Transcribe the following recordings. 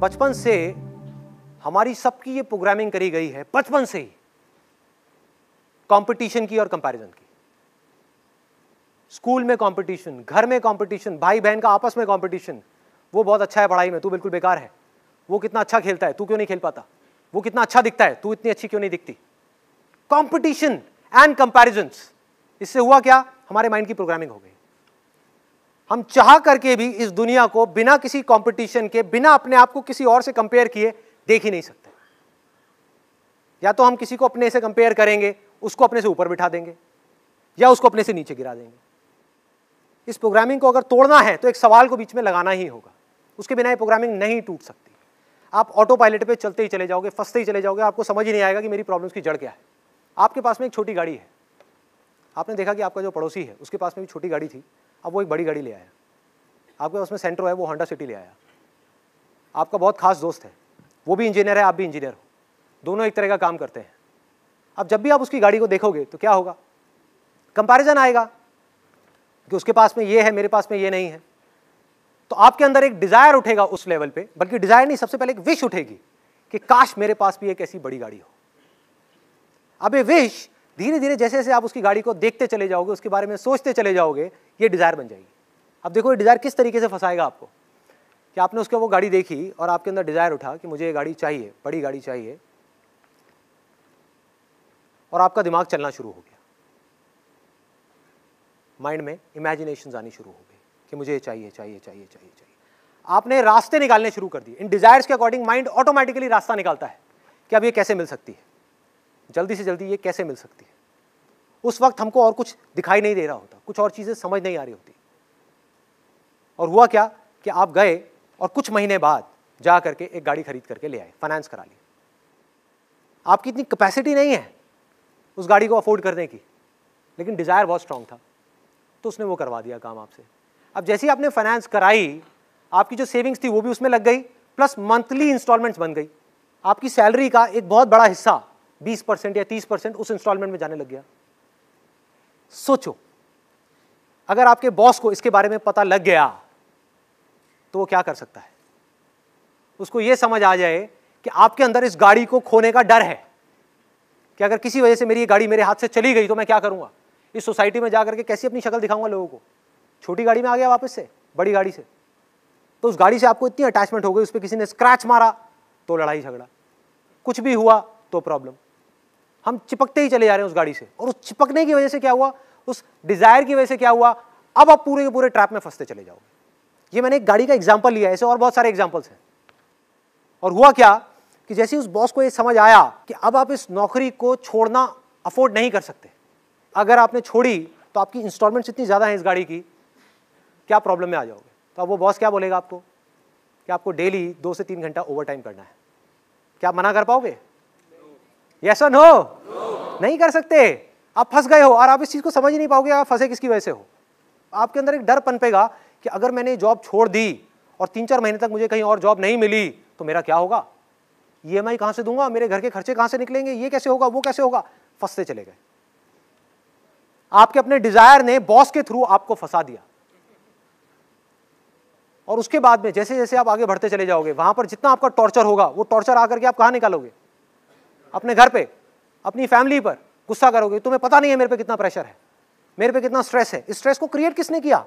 बचपन से हमारी सबकी ये प्रोग्रामिंग करी गई है बचपन से ही कंपटीशन की और कंपैरिजन की स्कूल में कंपटीशन घर में कंपटीशन भाई बहन का आपस में कंपटीशन वो बहुत अच्छा है पढ़ाई में तू बिल्कुल बेकार है वो कितना अच्छा खेलता है तू क्यों नहीं खेल पाता वो कितना अच्छा दिखता है तू इतनी अच्छी क्यों नहीं दिखती कॉम्पिटिशन एंड कंपेरिजन इससे हुआ क्या हमारे माइंड की प्रोग्रामिंग हो गई हम चाह करके भी इस दुनिया को बिना किसी कंपटीशन के बिना अपने आप को किसी और से कंपेयर किए देख ही नहीं सकते या तो हम किसी को अपने से कंपेयर करेंगे उसको अपने से ऊपर बिठा देंगे या उसको अपने से नीचे गिरा देंगे इस प्रोग्रामिंग को अगर तोड़ना है तो एक सवाल को बीच में लगाना ही होगा उसके बिना ये प्रोग्रामिंग नहीं टूट सकती आप ऑटो पायलट पर चलते ही चले जाओगे फंसते ही चले जाओगे आपको समझ ही नहीं आएगा कि मेरी प्रॉब्लम्स की जड़ क्या है आपके पास में एक छोटी गाड़ी है आपने देखा कि आपका जो पड़ोसी है उसके पास में भी छोटी गाड़ी थी अब वो एक बड़ी गाड़ी ले आया आपके पास में सेंट्रो है वो होंडा सिटी ले आया आपका बहुत खास दोस्त है वो भी इंजीनियर है आप भी इंजीनियर हो दोनों एक तरह का काम करते हैं अब जब भी आप उसकी गाड़ी को देखोगे तो क्या होगा कंपैरिजन आएगा कि उसके पास में ये है मेरे पास में ये नहीं है तो आपके अंदर एक डिज़ायर उठेगा उस लेवल पे बल्कि डिज़ायर नहीं सबसे पहले एक विश उठेगी कि काश मेरे पास भी एक ऐसी बड़ी गाड़ी हो अब ये विश धीरे धीरे जैसे जैसे आप उसकी गाड़ी को देखते चले जाओगे उसके बारे में सोचते चले जाओगे ये डिज़ायर बन जाएगी अब देखो ये डिज़ायर किस तरीके से फंसाएगा आपको कि आपने उसके वो गाड़ी देखी और आपके अंदर डिज़ायर उठा कि मुझे ये गाड़ी चाहिए बड़ी गाड़ी चाहिए और आपका दिमाग चलना शुरू हो गया माइंड में इमेजिनेशन आनी शुरू हो गई कि मुझे ये चाहिए चाहिए चाहिए चाहिए चाहिए आपने रास्ते निकालने शुरू कर दिए इन डिज़ायर्स के अकॉर्डिंग माइंड ऑटोमेटिकली रास्ता निकालता है कि अब ये कैसे मिल सकती है जल्दी से जल्दी ये कैसे मिल सकती है उस वक्त हमको और कुछ दिखाई नहीं दे रहा होता कुछ और चीज़ें समझ नहीं आ रही होती और हुआ क्या कि आप गए और कुछ महीने बाद जा करके एक गाड़ी खरीद करके ले आए फाइनेंस करा ली आपकी इतनी कैपेसिटी नहीं है उस गाड़ी को अफोर्ड करने की लेकिन डिज़ायर बहुत स्ट्रांग था तो उसने वो करवा दिया काम आपसे अब जैसे ही आपने फाइनेंस कराई आपकी जो सेविंग्स थी वो भी उसमें लग गई प्लस मंथली इंस्टॉलमेंट्स बन गई आपकी सैलरी का एक बहुत बड़ा हिस्सा बीस परसेंट या तीस परसेंट उस इंस्टॉलमेंट में जाने लग गया सोचो अगर आपके बॉस को इसके बारे में पता लग गया तो वो क्या कर सकता है उसको यह समझ आ जाए कि आपके अंदर इस गाड़ी को खोने का डर है कि अगर किसी वजह से मेरी ये गाड़ी मेरे हाथ से चली गई तो मैं क्या करूंगा इस सोसाइटी में जा करके कैसी अपनी शक्ल दिखाऊंगा लोगों को छोटी गाड़ी में आ गया वापस से बड़ी गाड़ी से तो उस गाड़ी से आपको इतनी अटैचमेंट हो गई उस पर किसी ने स्क्रैच मारा तो लड़ाई झगड़ा कुछ भी हुआ तो प्रॉब्लम हम चिपकते ही चले जा रहे हैं उस गाड़ी से और उस चिपकने की वजह से क्या हुआ उस डिज़ायर की वजह से क्या हुआ अब आप पूरे के पूरे ट्रैप में फंसते चले जाओगे ये मैंने एक गाड़ी का एग्जाम्पल लिया ऐसे और बहुत सारे एग्जाम्पल्स हैं और हुआ क्या कि जैसे उस बॉस को ये समझ आया कि अब आप इस नौकरी को छोड़ना अफोर्ड नहीं कर सकते अगर आपने छोड़ी तो आपकी इंस्टॉलमेंट्स इतनी ज़्यादा हैं इस गाड़ी की क्या प्रॉब्लम में आ जाओगे तो अब वो बॉस क्या बोलेगा आपको कि आपको डेली दो से तीन घंटा ओवर टाइम करना है क्या आप मना कर पाओगे यस और नो नहीं कर सकते आप फंस गए हो और आप इस चीज़ को समझ ही नहीं पाओगे आप फंसे किसकी वजह से हो आपके अंदर एक डर पनपेगा कि अगर मैंने जॉब छोड़ दी और तीन चार महीने तक मुझे कहीं और जॉब नहीं मिली तो मेरा क्या होगा ई e एम आई कहां से दूंगा मेरे घर के खर्चे कहां से निकलेंगे ये कैसे होगा वो कैसे होगा फंसते चले गए आपके अपने डिजायर ने बॉस के थ्रू आपको फंसा दिया और उसके बाद में जैसे जैसे आप आगे बढ़ते चले जाओगे वहां पर जितना आपका टॉर्चर होगा वो टॉर्चर आकर के आप कहाँ निकालोगे अपने घर पे अपनी फैमिली पर गुस्सा करोगे तो तुम्हें पता नहीं है मेरे पे कितना प्रेशर है मेरे पे कितना स्ट्रेस है इस स्ट्रेस को क्रिएट किसने किया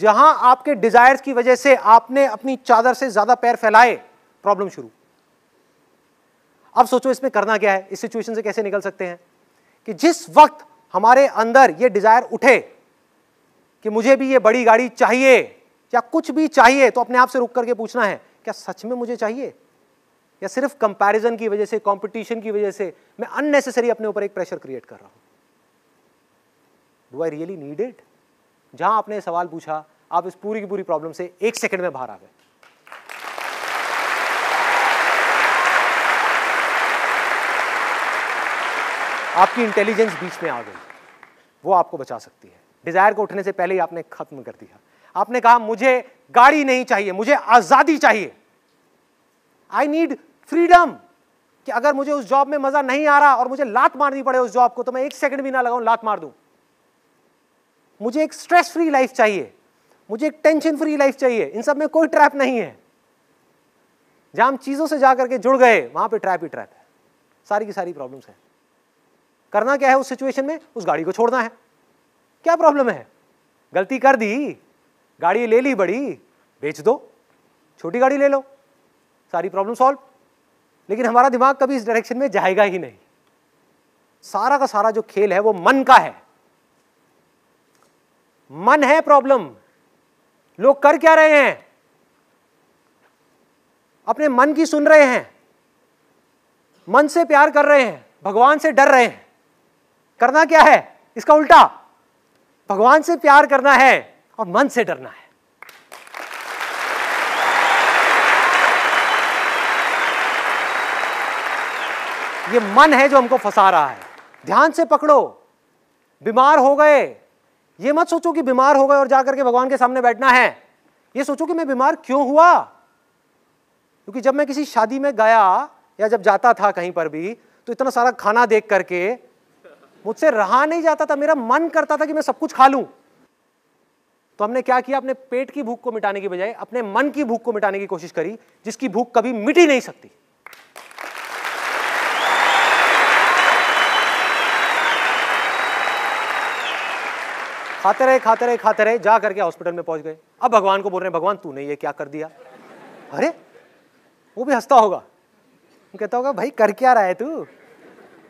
जहां आपके डिजायर्स की वजह से आपने अपनी चादर से ज्यादा पैर फैलाए प्रॉब्लम शुरू अब सोचो इसमें करना क्या है इस सिचुएशन से कैसे निकल सकते हैं कि जिस वक्त हमारे अंदर यह डिजायर उठे कि मुझे भी ये बड़ी गाड़ी चाहिए या कुछ भी चाहिए तो अपने आप से रुक करके पूछना है क्या सच में मुझे चाहिए या सिर्फ कंपैरिजन की वजह से कंपटीशन की वजह से मैं अननेसेसरी अपने ऊपर एक प्रेशर क्रिएट कर रहा हूं do I really need it जहां आपने सवाल पूछा आप इस पूरी की पूरी प्रॉब्लम से एक सेकंड में बाहर आ गए आपकी इंटेलिजेंस बीच में आ गई वो आपको बचा सकती है डिजायर को उठने से पहले ही आपने खत्म कर दिया आपने कहा मुझे गाड़ी नहीं चाहिए मुझे आजादी चाहिए आई नीड फ्रीडम कि अगर मुझे उस जॉब में मजा नहीं आ रहा और मुझे लात मारनी पड़े उस जॉब को तो मैं एक सेकंड भी ना लगाऊं लात मार दूं मुझे एक स्ट्रेस फ्री लाइफ चाहिए मुझे एक टेंशन फ्री लाइफ चाहिए इन सब में कोई ट्रैप नहीं है जहां हम चीजों से जाकर के जुड़ गए वहां पे ट्रैप ही ट्रैप है सारी की सारी प्रॉब्लम्स है करना क्या है उस सिचुएशन में उस गाड़ी को छोड़ना है क्या प्रॉब्लम है गलती कर दी गाड़ी ले ली बड़ी बेच दो छोटी गाड़ी ले लो सारी प्रॉब्लम सॉल्व लेकिन हमारा दिमाग कभी इस डायरेक्शन में जाएगा ही नहीं सारा का सारा जो खेल है वो मन का है मन है प्रॉब्लम लोग कर क्या रहे हैं अपने मन की सुन रहे हैं मन से प्यार कर रहे हैं भगवान से डर रहे हैं करना क्या है इसका उल्टा भगवान से प्यार करना है और मन से डरना है ये मन है जो हमको फंसा रहा है ध्यान से पकड़ो बीमार हो गए ये मत सोचो कि बीमार हो गए और जाकर के भगवान के सामने बैठना है ये सोचो कि मैं बीमार क्यों हुआ क्योंकि जब मैं किसी शादी में गया या जब जाता था कहीं पर भी तो इतना सारा खाना देख करके मुझसे रहा नहीं जाता था मेरा मन करता था कि मैं सब कुछ खा लूं तो हमने क्या किया अपने पेट की भूख को मिटाने की बजाय अपने मन की भूख को मिटाने की कोशिश करी जिसकी भूख कभी मिट ही नहीं सकती खाते रहे खाते रहे खाते रहे जा करके हॉस्पिटल में पहुंच गए अब भगवान को बोल रहे हैं भगवान तूने ये क्या कर दिया अरे वो भी हंसता होगा कहता होगा भाई कर क्या रहा है तू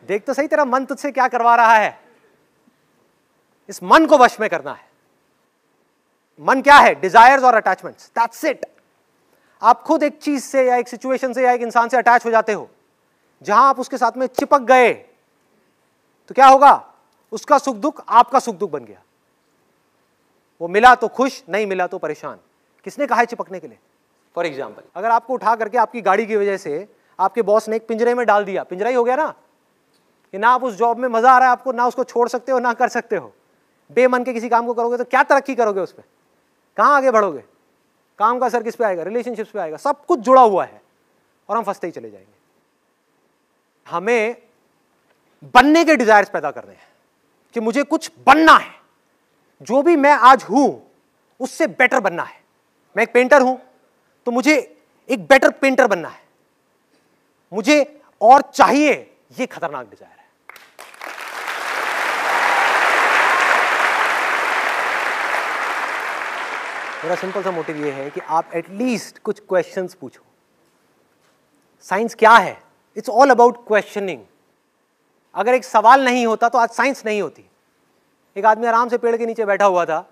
देख तो सही तेरा मन तुझसे क्या करवा रहा है इस मन को वश में करना है मन क्या है डिजायर्स और अटैचमेंट्स दैट्स इट आप खुद एक चीज से या एक सिचुएशन से या एक इंसान से अटैच हो जाते हो जहां आप उसके साथ में चिपक गए तो क्या होगा उसका सुख दुख आपका सुख दुख बन गया वो मिला तो खुश नहीं मिला तो परेशान किसने कहा है चिपकने के लिए फॉर एग्जाम्पल अगर आपको उठा करके आपकी गाड़ी की वजह से आपके बॉस ने एक पिंजरे में डाल दिया पिंजरा ही हो गया ना कि ना आप उस जॉब में मजा आ रहा है आपको ना उसको छोड़ सकते हो ना कर सकते हो बेमन के किसी काम को करोगे तो क्या तरक्की करोगे उस पर कहाँ आगे बढ़ोगे काम का असर किस पे आएगा रिलेशनशिप्स पे आएगा सब कुछ जुड़ा हुआ है और हम फंसते ही चले जाएंगे हमें बनने के डिजायर्स पैदा करने हैं कि मुझे कुछ बनना है जो भी मैं आज हूं उससे बेटर बनना है मैं एक पेंटर हूं तो मुझे एक बेटर पेंटर बनना है मुझे और चाहिए ये खतरनाक डिजायर है मेरा सिंपल सा मोटिव ये है कि आप एटलीस्ट कुछ क्वेश्चंस पूछो साइंस क्या है इट्स ऑल अबाउट क्वेश्चनिंग अगर एक सवाल नहीं होता तो आज साइंस नहीं होती एक आदमी आराम से पेड़ के नीचे बैठा हुआ था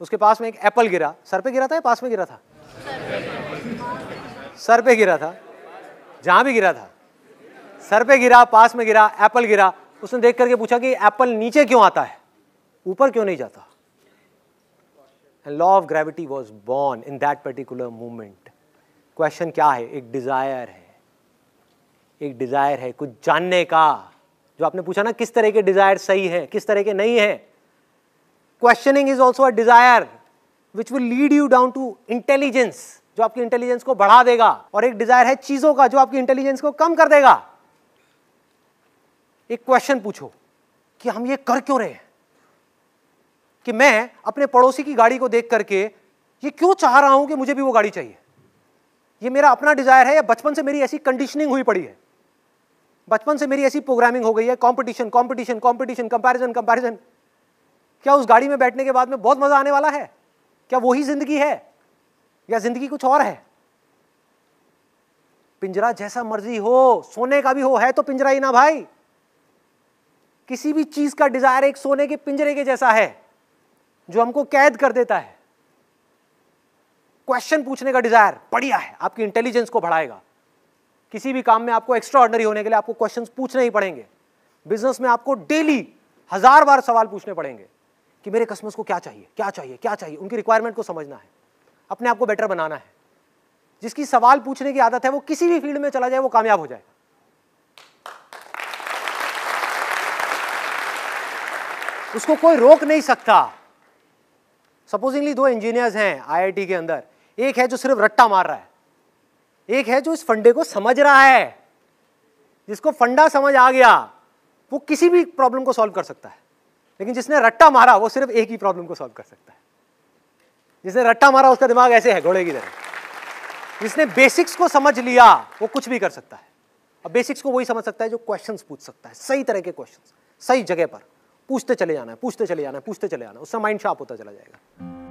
उसके पास में एक एप्पल गिरा सर पे गिरा था या पास में गिरा था सर पे गिरा था जहां भी गिरा था सर पे गिरा पास में गिरा एप्पल गिरा उसने देख करके पूछा कि एप्पल नीचे क्यों आता है ऊपर क्यों नहीं जाता law of gravity was born in that particular movement question क्या है एक डिजायर है एक डिजायर है कुछ जानने का जो आपने पूछा ना किस तरह के डिजायर सही है किस तरह के नहीं है questioning is also a desire which will lead you down to intelligence जो आपकी इंटेलिजेंस को बढ़ा देगा और एक डिजायर है चीजों का जो आपकी इंटेलिजेंस को कम कर देगा एक क्वेश्चन पूछो कि हम ये कर क्यों रहे हैं कि मैं अपने पड़ोसी की गाड़ी को देख करके ये क्यों चाह रहा हूं कि मुझे भी वो गाड़ी चाहिए ये मेरा अपना डिजायर है या बचपन से मेरी ऐसी कंडीशनिंग हुई पड़ी है बचपन से मेरी ऐसी प्रोग्रामिंग हो गई है competition competition competition comparison comparison क्या उस गाड़ी में बैठने के बाद में बहुत मज़ा आने वाला है क्या वही जिंदगी है या जिंदगी कुछ और है पिंजरा जैसा मर्जी हो सोने का भी हो है तो पिंजरा ही ना भाई किसी भी चीज का डिजायर एक सोने के पिंजरे के जैसा है जो हमको कैद कर देता है क्वेश्चन पूछने का डिजायर बढ़िया है आपकी इंटेलिजेंस को बढ़ाएगा किसी भी काम में आपको एक्स्ट्रा ऑर्डनरी होने के लिए आपको क्वेश्चन पूछने ही पड़ेंगे बिजनेस में आपको डेली हजार बार सवाल पूछने पड़ेंगे कि मेरे कस्टमर्स को क्या चाहिए क्या चाहिए क्या चाहिए उनकी रिक्वायरमेंट को समझना है अपने आप को बेटर बनाना है जिसकी सवाल पूछने की आदत है वो किसी भी फील्ड में चला जाए वो कामयाब हो जाएगा उसको कोई रोक नहीं सकता सपोजिंगली दो इंजीनियर्स हैं आईआईटी के अंदर एक है जो सिर्फ रट्टा मार रहा है एक है जो इस फंडे को समझ रहा है जिसको फंडा समझ आ गया वो किसी भी प्रॉब्लम को सॉल्व कर सकता है लेकिन जिसने रट्टा मारा वो सिर्फ एक ही प्रॉब्लम को सॉल्व कर सकता है जिसने रट्टा मारा उसका दिमाग ऐसे है घोड़े की तरह जिसने बेसिक्स को समझ लिया वो कुछ भी कर सकता है अब बेसिक्स को वही समझ सकता है जो क्वेश्चंस पूछ सकता है सही तरह के क्वेश्चंस सही जगह पर पूछते चले जाना है पूछते चले जाना है पूछते चले जाना है उससे माइंड शार्प होता चला जाएगा